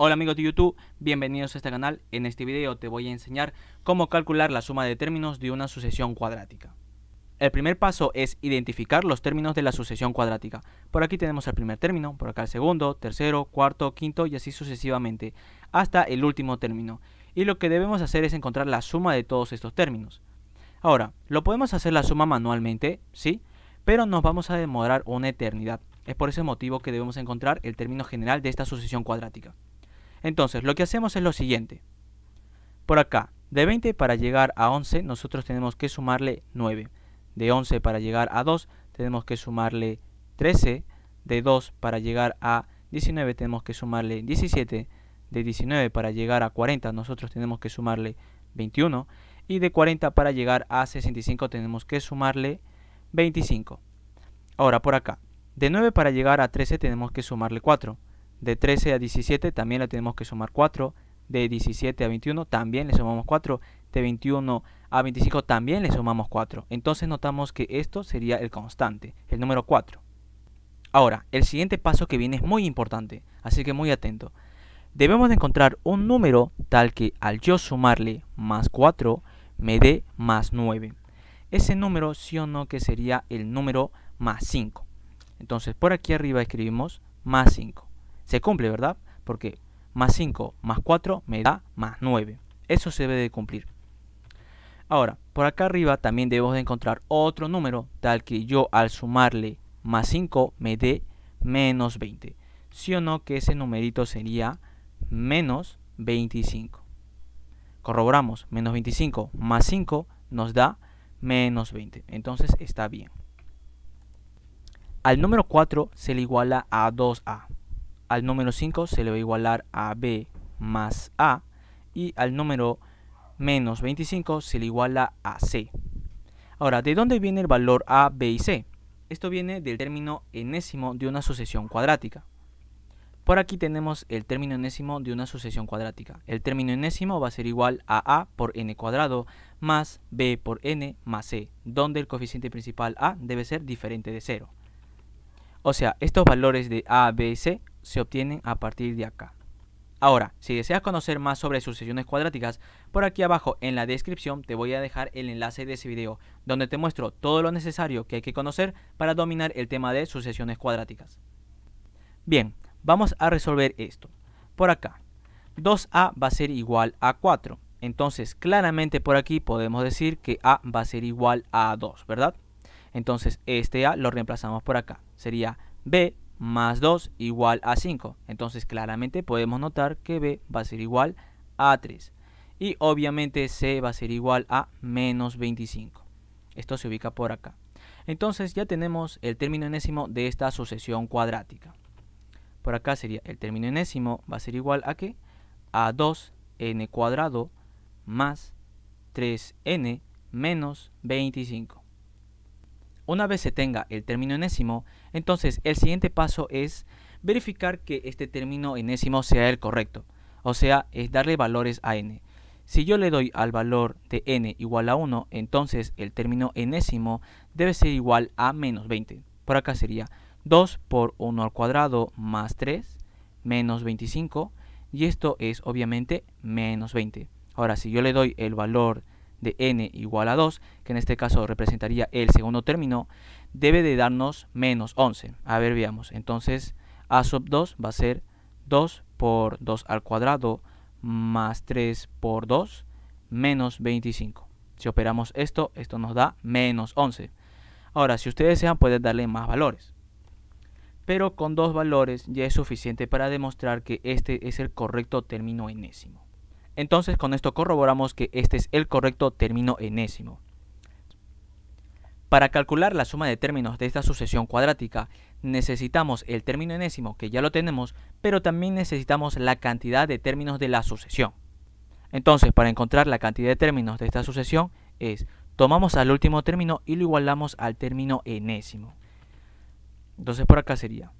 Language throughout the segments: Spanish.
Hola amigos de YouTube, bienvenidos a este canal. En este video te voy a enseñar cómo calcular la suma de términos de una sucesión cuadrática. El primer paso es identificar los términos de la sucesión cuadrática. Por aquí tenemos el primer término, por acá el segundo, tercero, cuarto, quinto y así sucesivamente, hasta el último término. Y lo que debemos hacer es encontrar la suma de todos estos términos. Ahora, lo podemos hacer la suma manualmente, ¿sí? Pero nos vamos a demorar una eternidad. Es por ese motivo que debemos encontrar el término general de esta sucesión cuadrática. Entonces, lo que hacemos es lo siguiente. Por acá, de 20 para llegar a 11, nosotros tenemos que sumarle 9. De 11 para llegar a 2, tenemos que sumarle 13. De 2 para llegar a 19, tenemos que sumarle 17. De 19 para llegar a 40, nosotros tenemos que sumarle 21. Y de 40 para llegar a 65, tenemos que sumarle 25. Ahora, por acá. De 9 para llegar a 13, tenemos que sumarle 4. De 13 a 17 también le tenemos que sumar 4. De 17 a 21 también le sumamos 4. De 21 a 25 también le sumamos 4. Entonces notamos que esto sería el constante, el número 4. Ahora, el siguiente paso que viene es muy importante, así que muy atento. Debemos encontrar un número tal que al yo sumarle más 4 me dé más 9. Ese número sí o no que sería el número más 5. Entonces por aquí arriba escribimos más 5 se cumple, ¿verdad? Porque más 5 más 4 me da más 9. Eso se debe de cumplir. Ahora, por acá arriba también debemos de encontrar otro número tal que yo al sumarle más 5 me dé menos 20. ¿Sí o no que ese numerito sería menos 25? Corroboramos, menos 25 más 5 nos da menos 20. Entonces está bien. Al número 4 se le iguala a 2a al número 5 se le va a igualar a b más a y al número menos 25 se le iguala a c. Ahora, ¿de dónde viene el valor a, b y c? Esto viene del término enésimo de una sucesión cuadrática. Por aquí tenemos el término enésimo de una sucesión cuadrática. El término enésimo va a ser igual a a por n cuadrado más b por n más c, donde el coeficiente principal a debe ser diferente de 0. O sea, estos valores de A, B y C se obtienen a partir de acá. Ahora, si deseas conocer más sobre sucesiones cuadráticas, por aquí abajo en la descripción te voy a dejar el enlace de ese video, donde te muestro todo lo necesario que hay que conocer para dominar el tema de sucesiones cuadráticas. Bien, vamos a resolver esto. Por acá, 2a va a ser igual a 4. Entonces, claramente por aquí podemos decir que a va a ser igual a 2, ¿verdad? Entonces este A lo reemplazamos por acá. Sería B más 2 igual a 5. Entonces claramente podemos notar que B va a ser igual a 3. Y obviamente C va a ser igual a menos 25. Esto se ubica por acá. Entonces ya tenemos el término enésimo de esta sucesión cuadrática. Por acá sería el término enésimo va a ser igual a qué? A 2n cuadrado más 3n menos 25. Una vez se tenga el término enésimo, entonces el siguiente paso es verificar que este término enésimo sea el correcto, o sea, es darle valores a n. Si yo le doy al valor de n igual a 1, entonces el término enésimo debe ser igual a menos 20. Por acá sería 2 por 1 al cuadrado más 3 menos 25 y esto es obviamente menos 20. Ahora, si yo le doy el valor de n igual a 2, que en este caso representaría el segundo término, debe de darnos menos 11. A ver, veamos. Entonces, a sub 2 va a ser 2 por 2 al cuadrado más 3 por 2 menos 25. Si operamos esto, esto nos da menos 11. Ahora, si ustedes desean, pueden darle más valores. Pero con dos valores ya es suficiente para demostrar que este es el correcto término enésimo. Entonces con esto corroboramos que este es el correcto término enésimo. Para calcular la suma de términos de esta sucesión cuadrática, necesitamos el término enésimo, que ya lo tenemos, pero también necesitamos la cantidad de términos de la sucesión. Entonces, para encontrar la cantidad de términos de esta sucesión, es tomamos al último término y lo igualamos al término enésimo. Entonces, por acá sería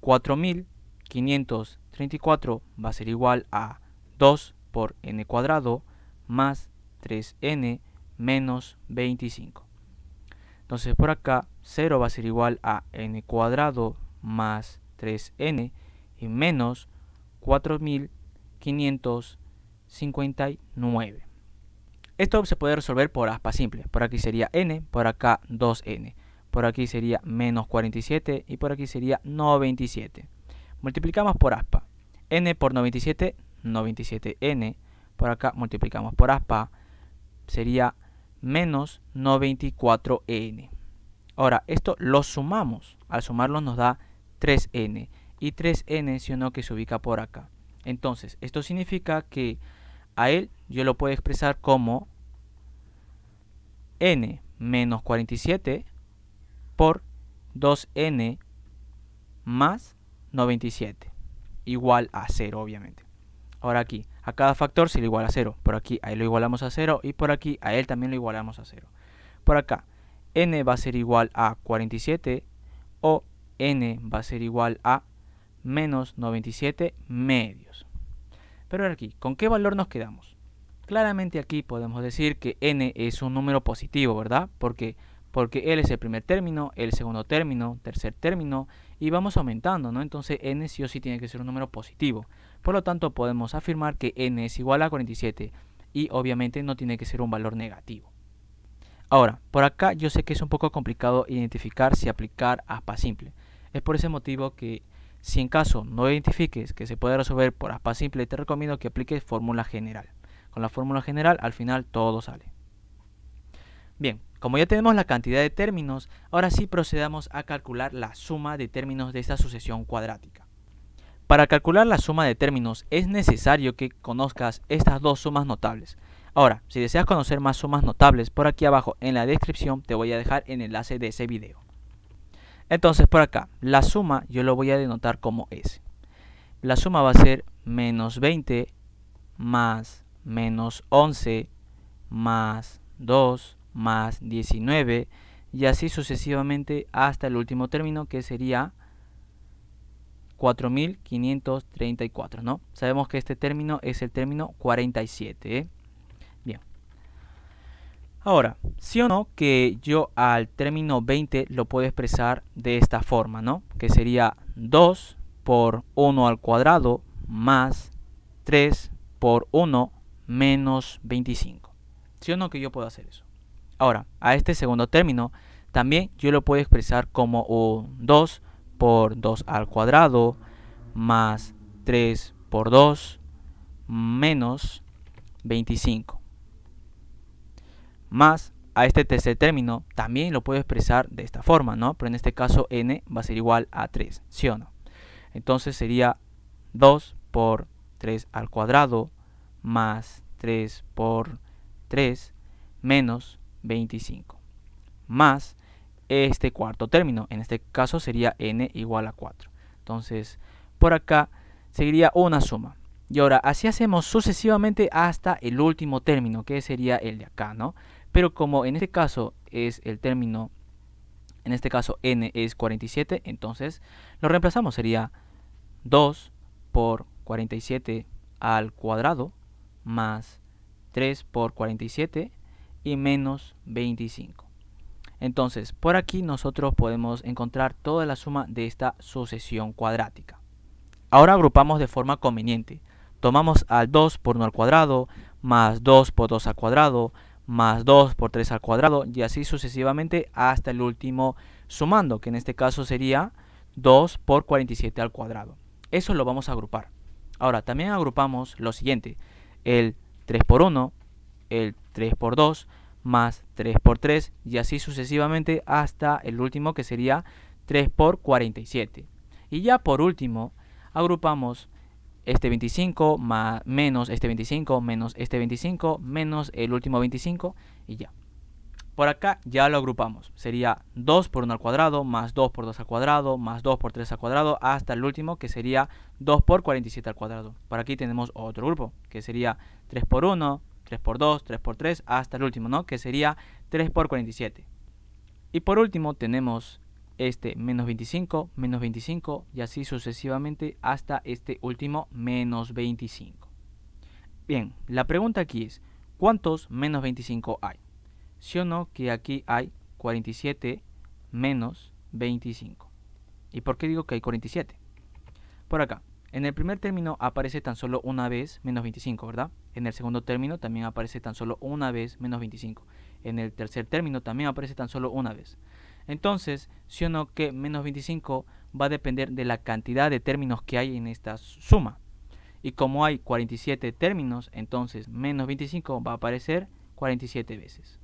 4534 va a ser igual a 2 por n cuadrado más 3n menos 25. Entonces por acá 0 va a ser igual a n cuadrado más 3n y menos 4559. Esto se puede resolver por aspa simple. Por aquí sería n, por acá 2n. Por aquí sería menos 47 y por aquí sería 97. Multiplicamos por aspa. n por 97, 97n. Por acá multiplicamos por aspa. Sería menos 94n. Ahora, esto lo sumamos. Al sumarlo nos da 3n. Y 3n si uno que se ubica por acá. Entonces, esto significa que a él yo lo puedo expresar como n menos 47 por 2n más 97 igual a 0 obviamente. Ahora aquí, a cada factor se le iguala a 0. Por aquí a él lo igualamos a 0 y por aquí a él también lo igualamos a 0. Por acá, n va a ser igual a 47 o n va a ser igual a menos 97 medios. Pero ahora aquí, ¿con qué valor nos quedamos? Claramente aquí podemos decir que n es un número positivo, ¿verdad? Porque, porque él es el primer término, el segundo término, tercer término y vamos aumentando, ¿no? Entonces n sí o sí tiene que ser un número positivo. Por lo tanto, podemos afirmar que n es igual a 47 y obviamente no tiene que ser un valor negativo. Ahora, por acá yo sé que es un poco complicado identificar si aplicar aspa simple. Es por ese motivo que si en caso no identifiques que se puede resolver por aspa simple, te recomiendo que apliques fórmula general. Con la fórmula general al final todo sale. Bien, como ya tenemos la cantidad de términos, ahora sí procedamos a calcular la suma de términos de esta sucesión cuadrática. Para calcular la suma de términos es necesario que conozcas estas dos sumas notables. Ahora, si deseas conocer más sumas notables, por aquí abajo en la descripción te voy a dejar el enlace de ese video. Entonces por acá, la suma yo lo voy a denotar como S. La suma va a ser menos 20 más menos 11 más 2 más 19 y así sucesivamente hasta el último término que sería 4534, ¿no? Sabemos que este término es el término 47. ¿eh? Bien. Ahora, sí o no que yo al término 20 lo puedo expresar de esta forma, ¿no? Que sería 2 por 1 al cuadrado más 3 por 1 menos 25. ¿Sí o no que yo puedo hacer eso? Ahora, a este segundo término también yo lo puedo expresar como 2 por 2 al cuadrado más 3 por 2 menos 25. Más a este tercer término también lo puedo expresar de esta forma, ¿no? Pero en este caso n va a ser igual a 3, ¿sí o no? Entonces sería 2 por 3 al cuadrado más 3 por 3 menos 25 más este cuarto término. En este caso sería n igual a 4. Entonces, por acá seguiría una suma. Y ahora, así hacemos sucesivamente hasta el último término, que sería el de acá, ¿no? Pero como en este caso es el término, en este caso n es 47, entonces lo reemplazamos. Sería 2 por 47 al cuadrado más 3 por 47 y menos 25. Entonces, por aquí nosotros podemos encontrar toda la suma de esta sucesión cuadrática. Ahora agrupamos de forma conveniente. Tomamos al 2 por 1 al cuadrado, más 2 por 2 al cuadrado, más 2 por 3 al cuadrado, y así sucesivamente hasta el último sumando, que en este caso sería 2 por 47 al cuadrado. Eso lo vamos a agrupar. Ahora, también agrupamos lo siguiente, el 3 por 1, el 3 por 2, más 3 por 3 y así sucesivamente hasta el último que sería 3 por 47. Y ya por último, agrupamos este 25 más, menos este 25 menos este 25 menos el último 25 y ya. Por acá ya lo agrupamos. Sería 2 por 1 al cuadrado, más 2 por 2 al cuadrado, más 2 por 3 al cuadrado, hasta el último que sería 2 por 47 al cuadrado. Por aquí tenemos otro grupo, que sería 3 por 1, 3x2, 3x3, hasta el último, ¿no? Que sería 3x47. Y por último tenemos este menos 25, menos 25 y así sucesivamente hasta este último menos 25. Bien, la pregunta aquí es, ¿cuántos menos 25 hay? Si ¿Sí o no que aquí hay 47 menos 25. ¿Y por qué digo que hay 47? Por acá. En el primer término aparece tan solo una vez menos 25, ¿verdad? En el segundo término también aparece tan solo una vez menos 25. En el tercer término también aparece tan solo una vez. Entonces, si o no que menos 25 va a depender de la cantidad de términos que hay en esta suma. Y como hay 47 términos, entonces menos 25 va a aparecer 47 veces.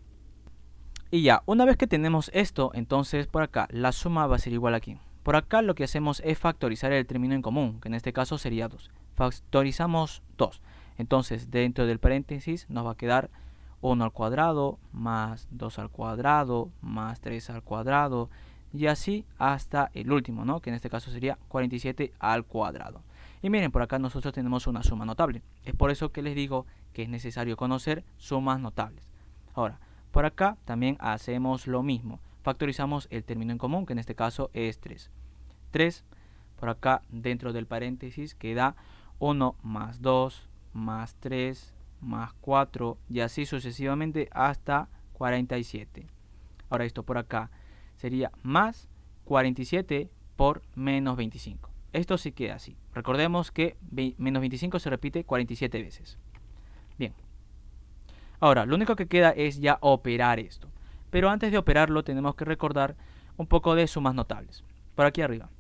Y ya, una vez que tenemos esto, entonces por acá la suma va a ser igual a quién. Por acá lo que hacemos es factorizar el término en común, que en este caso sería 2. Factorizamos 2. Entonces, dentro del paréntesis nos va a quedar 1 al cuadrado, más 2 al cuadrado, más 3 al cuadrado, y así hasta el último, ¿no? que en este caso sería 47 al cuadrado. Y miren, por acá nosotros tenemos una suma notable. Es por eso que les digo que es necesario conocer sumas notables. Ahora, por acá también hacemos lo mismo. Factorizamos el término en común, que en este caso es 3. 3 por acá dentro del paréntesis queda 1 más 2 más 3 más 4 y así sucesivamente hasta 47 ahora esto por acá sería más 47 por menos 25 esto sí queda así recordemos que menos 25 se repite 47 veces bien ahora lo único que queda es ya operar esto pero antes de operarlo tenemos que recordar un poco de sumas notables por aquí arriba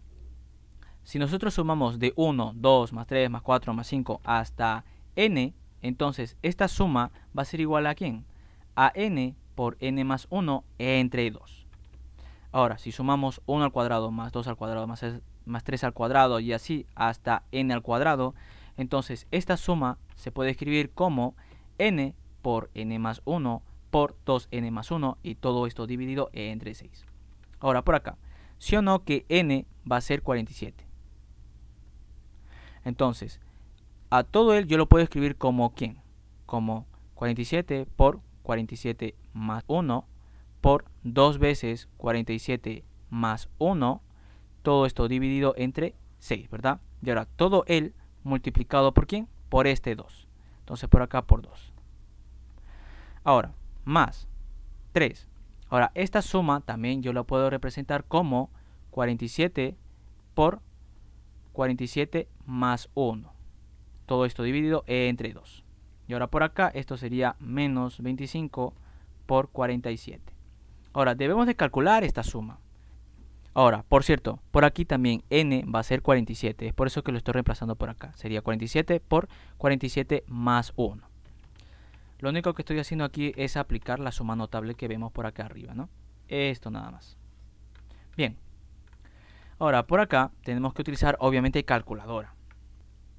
si nosotros sumamos de 1, 2, más 3, más 4, más 5 hasta n, entonces esta suma va a ser igual a quién? A n por n más 1 entre 2. Ahora, si sumamos 1 al cuadrado más 2 al cuadrado más, 3 al cuadrado y así hasta n al cuadrado, entonces esta suma se puede escribir como n por n más 1 por 2n más 1 y todo esto dividido entre 6. Ahora, por acá, si ¿sí o no que n va a ser 47? Entonces, a todo él yo lo puedo escribir como quién? Como 47 por 47 más 1 por 2 veces 47 más 1, todo esto dividido entre 6, ¿verdad? Y ahora todo él multiplicado por quién? Por este 2. Entonces por acá por 2. Ahora, más 3. Ahora, esta suma también yo la puedo representar como 47 por 47 más 1. Todo esto dividido entre 2. Y ahora por acá esto sería menos 25 por 47. Ahora debemos de calcular esta suma. Ahora, por cierto, por aquí también n va a ser 47. Es por eso que lo estoy reemplazando por acá. Sería 47 por 47 más 1. Lo único que estoy haciendo aquí es aplicar la suma notable que vemos por acá arriba, ¿no? Esto nada más. Bien. Ahora, por acá tenemos que utilizar obviamente calculadora.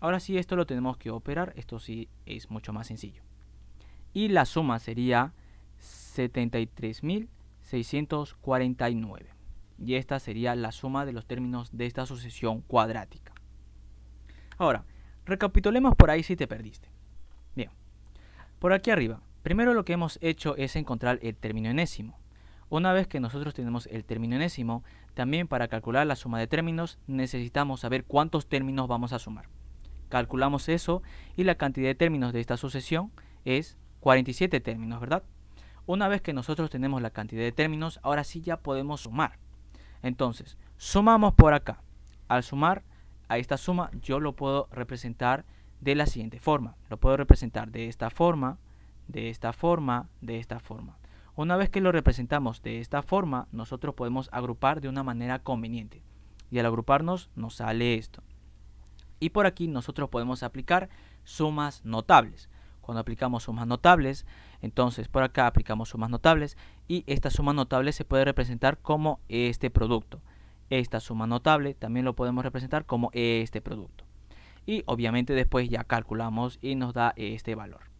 Ahora sí, esto lo tenemos que operar, esto sí es mucho más sencillo. Y la suma sería 73.649. Y esta sería la suma de los términos de esta sucesión cuadrática. Ahora, recapitulemos por ahí si te perdiste. Bien, por aquí arriba, primero lo que hemos hecho es encontrar el término enésimo. Una vez que nosotros tenemos el término enésimo, también para calcular la suma de términos necesitamos saber cuántos términos vamos a sumar. Calculamos eso y la cantidad de términos de esta sucesión es 47 términos, ¿verdad? Una vez que nosotros tenemos la cantidad de términos, ahora sí ya podemos sumar. Entonces, sumamos por acá. Al sumar a esta suma, yo lo puedo representar de la siguiente forma. Lo puedo representar de esta forma, de esta forma, de esta forma. Una vez que lo representamos de esta forma, nosotros podemos agrupar de una manera conveniente. Y al agruparnos nos sale esto. Y por aquí nosotros podemos aplicar sumas notables. Cuando aplicamos sumas notables, entonces por acá aplicamos sumas notables y esta suma notable se puede representar como este producto. Esta suma notable también lo podemos representar como este producto. Y obviamente después ya calculamos y nos da este valor.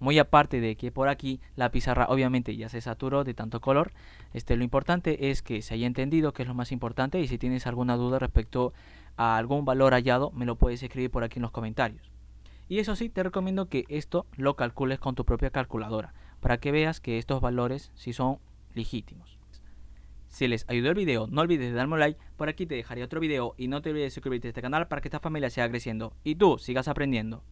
Muy aparte de que por aquí la pizarra obviamente ya se saturó de tanto color, este, lo importante es que se haya entendido que es lo más importante y si tienes alguna duda respecto a algún valor hallado, me lo puedes escribir por aquí en los comentarios. Y eso sí, te recomiendo que esto lo calcules con tu propia calculadora, para que veas que estos valores sí son legítimos. Si les ayudó el video, no olvides de darme like, por aquí te dejaré otro video y no te olvides de suscribirte a este canal para que esta familia siga creciendo y tú sigas aprendiendo.